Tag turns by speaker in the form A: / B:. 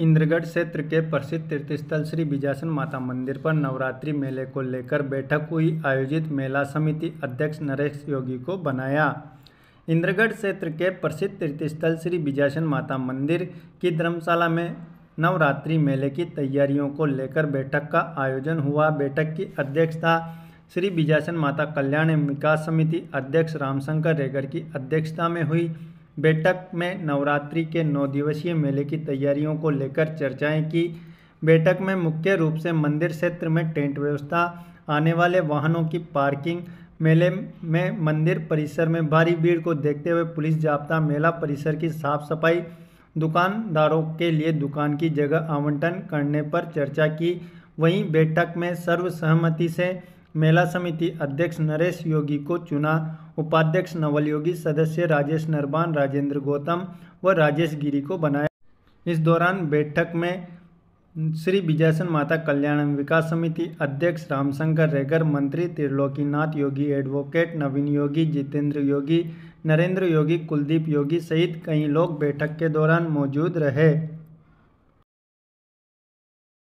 A: इंद्रगढ़ क्षेत्र के प्रसिद्ध तीर्थस्थल श्री बिजासन माता मंदिर पर नवरात्रि मेले को लेकर बैठक हुई आयोजित मेला समिति अध्यक्ष नरेश योगी को बनाया इंद्रगढ़ क्षेत्र के प्रसिद्ध तीर्थस्थल श्री बिजासन माता मंदिर की धर्मशाला में नवरात्रि मेले की तैयारियों को लेकर बैठक का आयोजन हुआ बैठक की अध्यक्षता श्री बिजासन माता कल्याण विकास समिति अध्यक्ष रामशंकर रेगर की अध्यक्षता में हुई बैठक में नवरात्रि के नौ दिवसीय मेले की तैयारियों को लेकर चर्चाएं की बैठक में मुख्य रूप से मंदिर क्षेत्र में टेंट व्यवस्था आने वाले वाहनों की पार्किंग मेले में मंदिर परिसर में भारी भीड़ को देखते हुए पुलिस जाप्ता मेला परिसर की साफ सफाई दुकानदारों के लिए दुकान की जगह आवंटन करने पर चर्चा की वहीं बैठक में सर्वसहमति से मेला समिति अध्यक्ष नरेश योगी को चुना उपाध्यक्ष नवल योगी सदस्य राजेश नरबान राजेंद्र गौतम व राजेश गिरी को बनाया इस दौरान बैठक में श्री विजयसन माता कल्याण विकास समिति अध्यक्ष रामशंकर रेगर मंत्री त्रिलोकीनाथ योगी एडवोकेट नवीन योगी जितेंद्र योगी नरेंद्र योगी कुलदीप योगी सहित कई लोग बैठक के दौरान मौजूद रहे